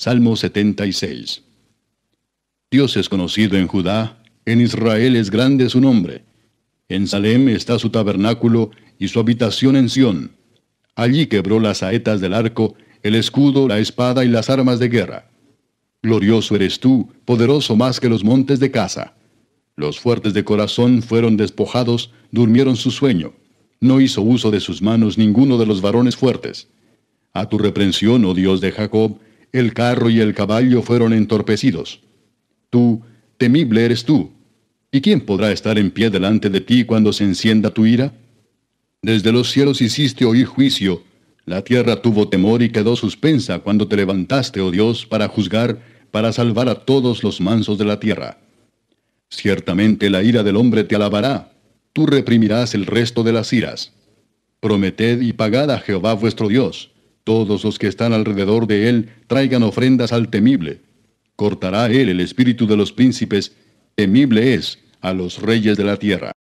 Salmo 76. Dios es conocido en Judá, en Israel es grande su nombre. En Salem está su tabernáculo y su habitación en Sión. Allí quebró las saetas del arco, el escudo, la espada y las armas de guerra. Glorioso eres tú, poderoso más que los montes de caza. Los fuertes de corazón fueron despojados, durmieron su sueño. No hizo uso de sus manos ninguno de los varones fuertes. A tu reprensión, oh Dios de Jacob, el carro y el caballo fueron entorpecidos. Tú, temible eres tú. ¿Y quién podrá estar en pie delante de ti cuando se encienda tu ira? Desde los cielos hiciste oír juicio, la tierra tuvo temor y quedó suspensa cuando te levantaste, oh Dios, para juzgar, para salvar a todos los mansos de la tierra. Ciertamente la ira del hombre te alabará, tú reprimirás el resto de las iras. Prometed y pagad a Jehová vuestro Dios, todos los que están alrededor de él traigan ofrendas al temible. Cortará él el espíritu de los príncipes, temible es a los reyes de la tierra.